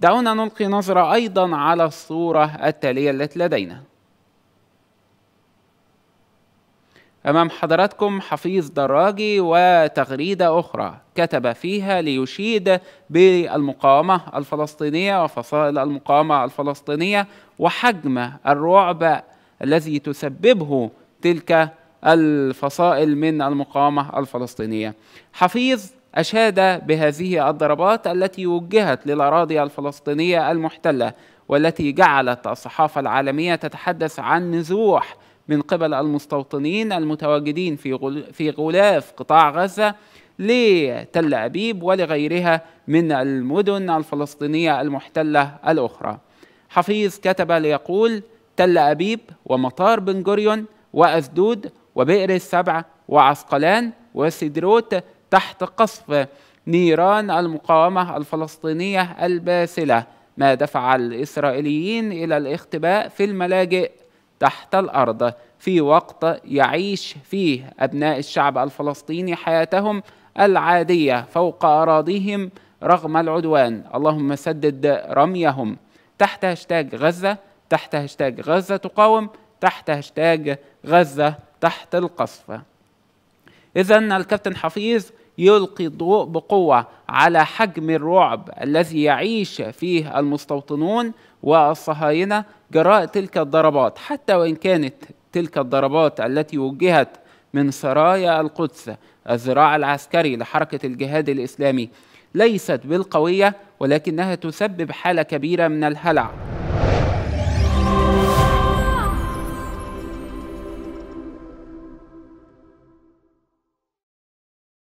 دعونا نلقي نظرة أيضا على الصورة التالية التي لدينا أمام حضراتكم حفيظ دراجي وتغريدة أخرى كتب فيها ليشيد بالمقاومة الفلسطينية وفصائل المقاومة الفلسطينية وحجم الرعب الذي تسببه تلك الفصائل من المقاومة الفلسطينية حفيظ أشاد بهذه الضربات التي وجهت للأراضي الفلسطينية المحتلة والتي جعلت الصحافة العالمية تتحدث عن نزوح من قبل المستوطنين المتواجدين في في غلاف قطاع غزة لتل أبيب ولغيرها من المدن الفلسطينية المحتلة الأخرى. حفيظ كتب ليقول: تل أبيب ومطار بن جوريون وأسدود وبئر السبع وعسقلان وسيدروت تحت قصف نيران المقاومة الفلسطينية الباسلة ما دفع الإسرائيليين إلى الاختباء في الملاجئ تحت الأرض في وقت يعيش فيه أبناء الشعب الفلسطيني حياتهم العادية فوق أراضيهم رغم العدوان اللهم سدد رميهم تحت هاشتاج غزة تحت هاشتاج غزة تقاوم تحت هاشتاج غزة تحت القصف إذا الكابتن حفيظ يلقي الضوء بقوة على حجم الرعب الذي يعيش فيه المستوطنون والصهاينة جراء تلك الضربات حتى وإن كانت تلك الضربات التي وجهت من سرايا القدس الذراع العسكري لحركة الجهاد الإسلامي ليست بالقوية ولكنها تسبب حالة كبيرة من الهلع